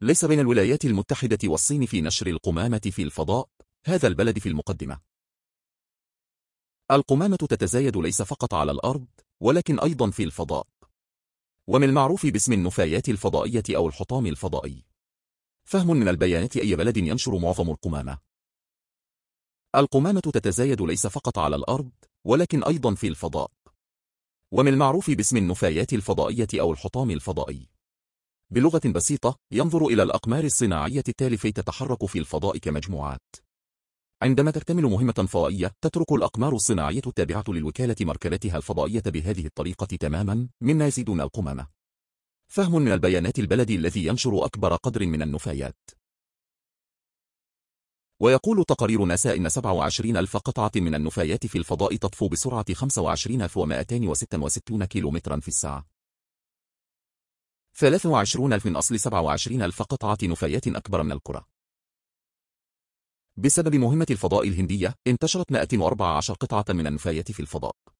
ليس بين الولايات المتحدة والصين في نشر القمامة في الفضاء هذا البلد في المقدمة القمامة تتزايد ليس فقط على الأرض ولكن أيضا في الفضاء ومن المعروف باسم النفايات الفضائية أو الحطام الفضائي فهم من البيانات أي بلد ينشر معظم القمامة القمامة تتزايد ليس فقط على الأرض ولكن أيضا في الفضاء ومن المعروف باسم النفايات الفضائية أو الحطام الفضائي بلغة بسيطة ينظر إلى الأقمار الصناعية التالفة تتحرك في الفضاء كمجموعات عندما تكتمل مهمة فضائية تترك الأقمار الصناعية التابعة للوكالة مركبتها الفضائية بهذه الطريقة تماما مما يزيدنا القمامة فهم من البيانات البلدي الذي ينشر أكبر قدر من النفايات ويقول تقارير ناسا إن 27 ألف قطعة من النفايات في الفضاء تطفو بسرعة 25,266 كيلومترا في الساعة 23 من أصل 27 ألف قطعة نفايات أكبر من الكرة. بسبب مهمة الفضاء الهندية، انتشرت 114 قطعة من النفايات في الفضاء.